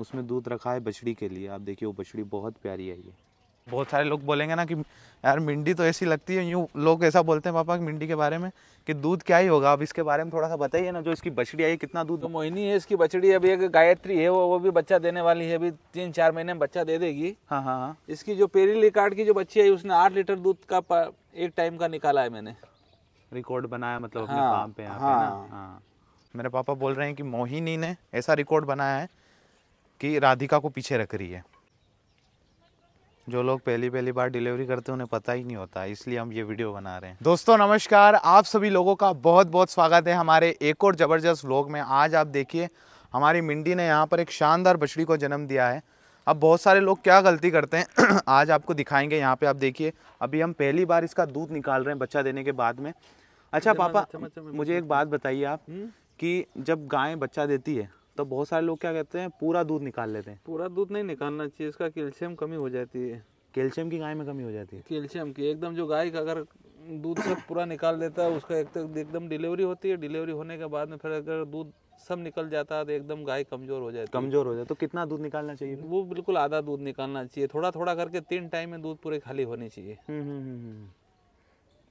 उसमें दूध रखा है बछड़ी के लिए आप देखिए वो बछड़ी बहुत प्यारी है ये बहुत सारे लोग बोलेंगे ना कि यार मिंडी तो ऐसी लगती है यूँ लोग ऐसा बोलते हैं पापा मिंडी के बारे में कि दूध क्या ही होगा अब इसके बारे में थोड़ा सा बताइए ना जो इसकी बछड़ी आई कितना दूध तो मोहिनी है इसकी बछड़ी अभी एक गायत्री है वो वो भी बच्चा देने वाली है अभी तीन चार महीने में बच्चा दे देगी हाँ हाँ हाँ इसकी जो पेरीली कार्ड की जो बच्ची है उसने आठ लीटर दूध का एक टाइम का निकाला है मैंने रिकॉर्ड बनाया मतलब अपने काम हाँ, पे हाँ।, हाँ मेरे पापा बोल रहे हैं कि मोहिनी ने ऐसा रिकॉर्ड बनाया है कि राधिका को पीछे रख रही है जो लोग पहली पहली बार डिलीवरी करते हैं उन्हें पता ही नहीं होता इसलिए हम ये वीडियो बना रहे हैं दोस्तों नमस्कार आप सभी लोगों का बहुत बहुत स्वागत है हमारे एक और ज़बरदस्त व्लॉग में आज आप देखिए हमारी मिंडी ने यहाँ पर एक शानदार बछड़ी को जन्म दिया है अब बहुत सारे लोग क्या गलती करते हैं आज आपको दिखाएंगे यहाँ पे आप देखिए अभी हम पहली बार इसका दूध निकाल रहे हैं बच्चा देने के बाद में अच्छा पापा मुझे एक बात बताइए आप हम्म। कि जब गाय बच्चा देती है तो बहुत सारे लोग क्या कहते हैं पूरा दूध निकाल लेते हैं पूरा दूध नहीं निकालना चाहिए इसका कैल्शियम कमी हो जाती है कैल्शियम की गाय में कमी हो जाती है कैल्शियम की एकदम जो गाय का अगर दूध सब पूरा निकाल देता है उसका एक तक तो एकदम डिलीवरी होती है डिलीवरी होने के बाद में फिर अगर दूध सब निकल जाता है तो एकदम गाय कमजोर हो जाती कमजोर हो जाती तो कितना दूध निकालना चाहिए वो बिल्कुल आधा दूध निकालना चाहिए थोड़ा थोड़ा करके तीन टाइम में दूध पूरे खाली होनी चाहिए हम्म, हम्म, हम्म,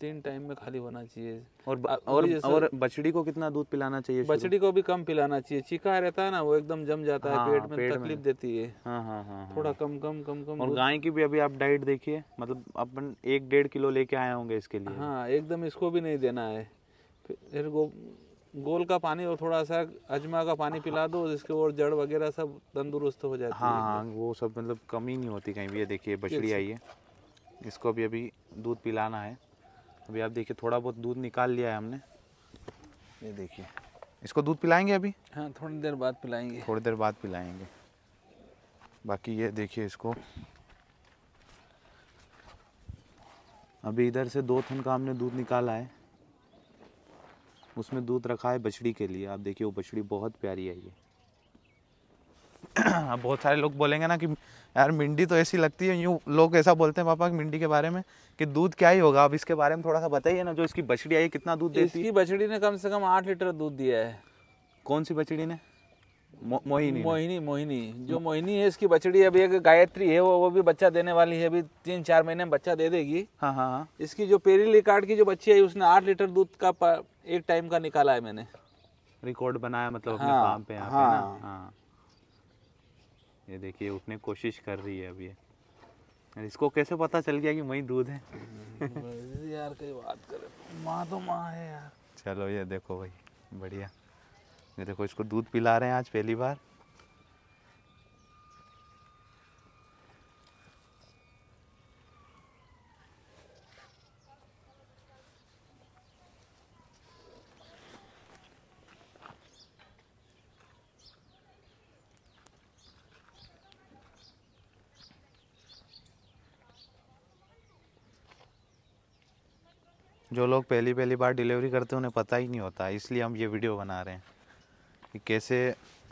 तीन टाइम में खाली होना चाहिए और और और बछड़ी को कितना दूध पिलाना चाहिए बछड़ी को भी कम पिलाना चाहिए चीखा रहता है ना वो एकदम जम जाता हाँ, है पेट में पेट तकलीफ में। देती है हाँ, हाँ, हाँ, हाँ। थोड़ा कम कम कम कम और गाय की भी अभी आप डाइट देखिए मतलब अपन एक डेढ़ किलो लेके आए होंगे इसके लिए हाँ एकदम इसको भी नहीं देना है फिर गो गोल का पानी और थोड़ा सा अजमा का पानी पिला दो जिसके और जड़ वगैरह सब तंदुरुस्त हो जाती हाँ, है हाँ वो सब मतलब कमी नहीं होती कहीं भी ये देखिए बछड़ी आई है इसको भी अभी दूध पिलाना है अभी आप देखिए थोड़ा बहुत दूध निकाल लिया है हमने ये देखिए इसको दूध पिलाएंगे अभी हाँ थोड़ी देर बाद पिलाएंगे थोड़ी देर बाद पिलाएंगे बाकी ये देखिए इसको अभी इधर से दो थन का हमने दूध निकाला है उसमें दूध रखा है बछड़ी के लिए आप देखिए वो बछड़ी बहुत प्यारी है ये अब बहुत सारे लोग बोलेंगे ना कि यार मिंडी तो ऐसी लगती है यूँ लोग ऐसा बोलते हैं पापा मिंडी के बारे में कि दूध क्या ही होगा अब इसके बारे में थोड़ा सा बताइए ना जो इसकी बछड़ी आई कितना दूध देती है इसकी बछड़ी ने कम से कम आठ लीटर दूध दिया है कौन सी बछड़ी ने मोहिनी मोहिनी मोहिनी जो मोहिनी है इसकी बछड़ी अभी एक गायत्री है वो वो भी बच्चा देने वाली है अभी तीन चार महीने में बच्चा दे देगी हाँ हाँ, हाँ। इसकी जो पेरी लिकार्ड की जो बच्ची है उसने आठ लीटर दूध का एक टाइम का निकाला है मैंने रिकॉर्ड बनाया मतलब हाँ, अपने काम पे हाँ, पे ना हाँ ये देखिए उठने की कोशिश कर रही है अभी ये इसको कैसे पता चल गया कि वही दूध है यार कई बात करे माँ तो माँ है यार चलो ये देखो भाई बढ़िया ये देखो इसको दूध पिला रहे हैं आज पहली बार जो लोग पहली पहली बार डिलीवरी करते हैं उन्हें पता ही नहीं होता इसलिए हम ये वीडियो बना रहे हैं कि कैसे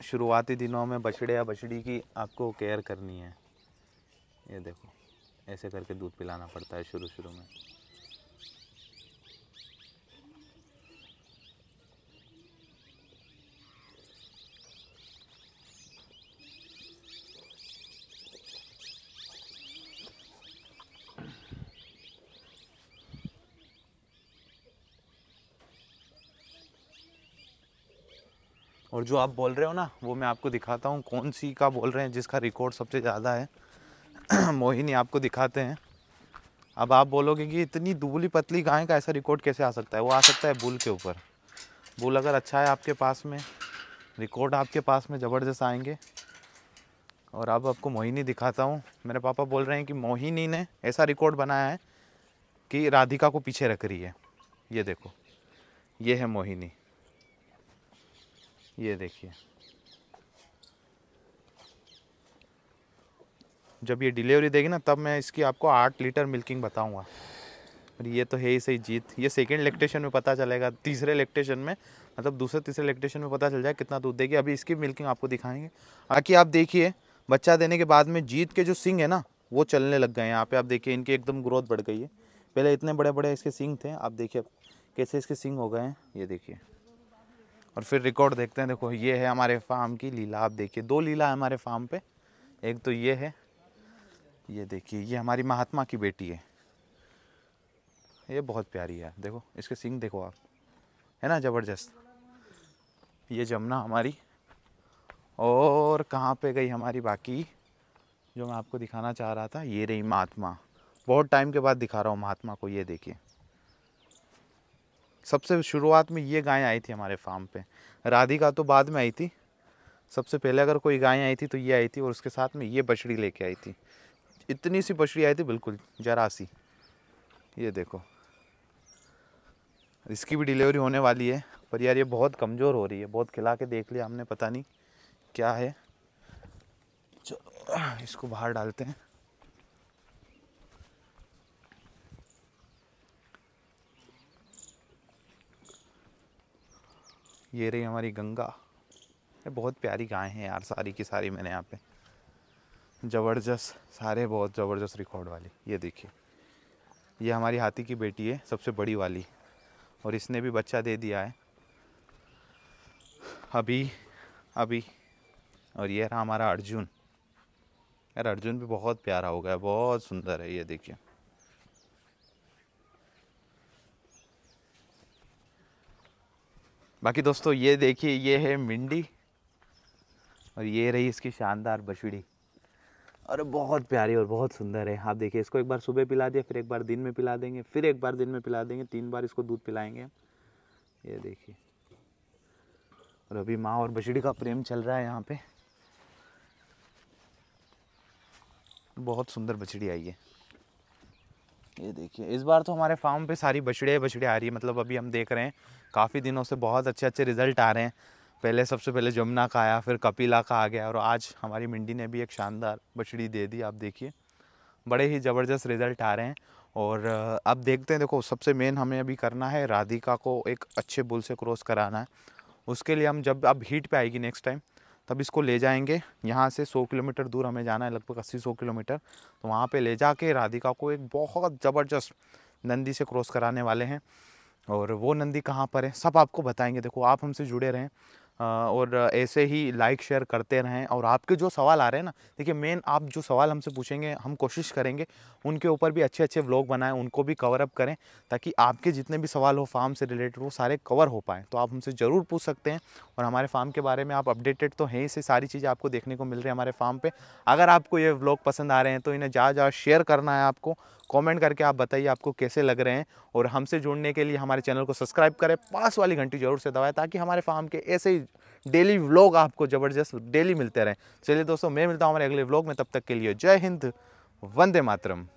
शुरुआती दिनों में बछड़े या बछड़ी की आपको केयर करनी है ये देखो ऐसे करके दूध पिलाना पड़ता है शुरू शुरू में और जो आप बोल रहे हो ना वो मैं आपको दिखाता हूँ कौन सी का बोल रहे हैं जिसका रिकॉर्ड सबसे ज़्यादा है मोहिनी आपको दिखाते हैं अब आप बोलोगे कि इतनी दुबली पतली गाय का ऐसा रिकॉर्ड कैसे आ सकता है वो आ सकता है बुल के ऊपर बुल अगर अच्छा है आपके पास में रिकॉर्ड आपके पास में ज़बरदस्त आएंगे और अब आपको मोहिनी दिखाता हूँ मेरे पापा बोल रहे हैं कि मोहिनी ने ऐसा रिकॉर्ड बनाया है कि राधिका को पीछे रख रही है ये देखो ये है मोहिनी ये देखिए जब ये डिलीवरी देगी ना तब मैं इसकी आपको आठ लीटर मिल्किंग बताऊंगा और ये तो है ही सही जीत ये सेकेंड लेक्टेशन में पता चलेगा तीसरे लेक्टेशन में मतलब दूसरे तीसरे लेक्टेशन में पता चल जाए कितना दूध देगी अभी इसकी मिल्किंग आपको दिखाएंगे बाकी आप देखिए बच्चा देने के बाद में जीत के जो सिंग है ना वो चलने लग गए हैं यहाँ पे आप देखिए इनकी एकदम ग्रोथ बढ़ गई है पहले इतने बड़े बड़े इसके सिंग थे आप देखिए कैसे इसके सिंग हो गए हैं ये देखिए और फिर रिकॉर्ड देखते हैं देखो ये है हमारे फार्म की लीला आप देखिए दो लीला है हमारे फार्म पे एक तो ये है ये देखिए ये हमारी महात्मा की बेटी है ये बहुत प्यारी है देखो इसके सिंग देखो आप है ना ज़बरदस्त ये जमुना हमारी और कहाँ पे गई हमारी बाकी जो मैं आपको दिखाना चाह रहा था ये रही महात्मा बहुत टाइम के बाद दिखा रहा हूँ महात्मा को ये देखिए सबसे शुरुआत में ये गायें आई थी हमारे फार्म पे राधिका तो बाद में आई थी सबसे पहले अगर कोई गायें आई थी तो ये आई थी और उसके साथ में ये बछड़ी लेके आई थी इतनी सी बछड़ी आई थी बिल्कुल जरा सी ये देखो इसकी भी डिलीवरी होने वाली है पर यार ये बहुत कमज़ोर हो रही है बहुत खिला के देख लिया हमने पता नहीं क्या है चलो इसको बाहर डालते हैं ये रही हमारी गंगा ये बहुत प्यारी गायें हैं यार सारी की सारी मैंने यहाँ पे ज़बरदस्त सारे बहुत ज़बरदस्त रिकॉर्ड वाली ये देखिए ये हमारी हाथी की बेटी है सबसे बड़ी वाली और इसने भी बच्चा दे दिया है अभी अभी और ये रहा हमारा अर्जुन यार अर्जुन भी बहुत प्यारा हो गया बहुत सुंदर है ये देखिए बाकी दोस्तों ये देखिए ये है मिंडी और ये रही इसकी शानदार बछड़ी और बहुत प्यारी और बहुत सुंदर है आप देखिए इसको एक बार सुबह पिला दिया फिर एक बार दिन में पिला देंगे फिर एक बार दिन में पिला देंगे तीन बार इसको दूध पिलाएंगे ये देखिए और अभी माँ और बछड़ी का प्रेम चल रहा है यहाँ पे बहुत सुंदर बछड़ी आई है ये देखिए इस बार तो हमारे फार्म पे सारी बछड़े बछड़े आ रही है मतलब अभी हम देख रहे हैं काफ़ी दिनों से बहुत अच्छे अच्छे रिजल्ट आ रहे हैं पहले सबसे पहले जमुना का आया फिर कपिला का आ गया और आज हमारी मिंडी ने भी एक शानदार बछड़ी दे दी आप देखिए बड़े ही ज़बरदस्त रिज़ल्ट आ रहे हैं और अब देखते हैं देखो सबसे मेन हमें अभी करना है राधिका को एक अच्छे बुल से क्रॉस कराना है उसके लिए हम जब अब हीट पे आएगी नेक्स्ट टाइम तब इसको ले जाएंगे यहाँ से 100 किलोमीटर दूर हमें जाना है लगभग 80-100 किलोमीटर तो वहाँ पे ले जाके राधिका को एक बहुत ज़बरदस्त नंदी से क्रॉस कराने वाले हैं और वो नंदी कहाँ पर है सब आपको बताएंगे देखो आप हमसे जुड़े रहें और ऐसे ही लाइक शेयर करते रहें और आपके जो सवाल आ रहे हैं ना देखिए मेन आप जो सवाल हमसे पूछेंगे हम कोशिश करेंगे उनके ऊपर भी अच्छे अच्छे व्लॉग बनाएं उनको भी कवर अप करें ताकि आपके जितने भी सवाल हो फार्म से रिलेटेड वो सारे कवर हो पाएँ तो आप हमसे ज़रूर पूछ सकते हैं और हमारे फार्म के बारे में आप अपडेटेड तो हैं इसे सारी चीज़ें आपको देखने को मिल रही है हमारे फार्म पर अगर आपको ये व्लॉग पसंद आ रहे हैं तो इन्हें जा जा शेयर करना है आपको कमेंट करके आप बताइए आपको कैसे लग रहे हैं और हमसे जुड़ने के लिए हमारे चैनल को सब्सक्राइब करें पास वाली घंटी जरूर से दबाएं ताकि हमारे फार्म के ऐसे ही डेली व्लॉग आपको ज़बरदस्त डेली मिलते रहें चलिए दोस्तों मैं मिलता हूँ हमारे अगले व्लॉग में तब तक के लिए जय हिंद वंदे मातरम